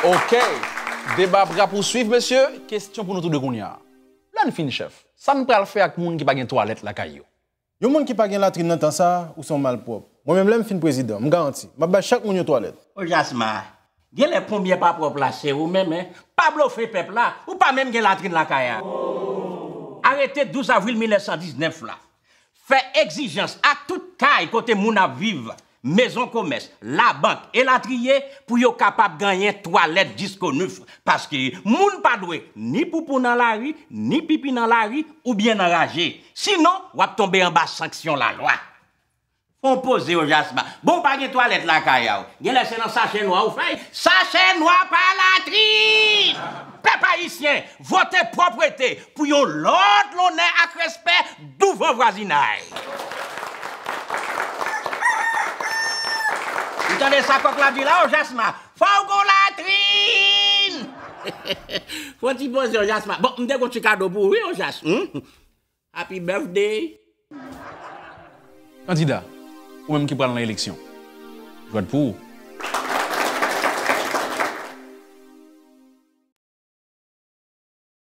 Ok, debat bra pou suiv, monsye. Kestyon pou nou tou de Gouniard. Len fin chef, san pral fe ak moun ki pa gen toalet lakay yo. Yo moun ki pa gen latrin nan tan sa, ou son mal prop. Mwen menm len fin prezident, m garanti. Mabal chak moun yo toalet. Oli Asma, gen le pombye pa prop la se ou menm, Pablo fe pepla, ou pa menm gen latrin lakay yo. Arrete 12 avril 1919 la. Fe exijans a tout kai kote moun ap vive. Mezon komes, la bank e la triye pou yo kapap ganyen toalet disko nufre. Paske moun pa dwe ni poupou nan la ri, ni pipi nan la ri ou bien nan raje. Sinon, wap tombe an ba sanksyon la lwa. Fon pose yo jasman. Bon pa ganyen toalet la kaya ou, gen lese nan sachet noa ou fay. Sachet noa pa la triye. Pe pa isyen, vote proprete pou yo lot lonen ak respet dou vwa vwa zinay. jan de sa kok la di la, o jas ma. Fou goun la trin! Fou an ti boze, o jas ma. Bon, mdè goun ti kado bou, oui, o jas. Happy birthday! Kandida, ou m ki pral an la eleksyon, jwad pou ou?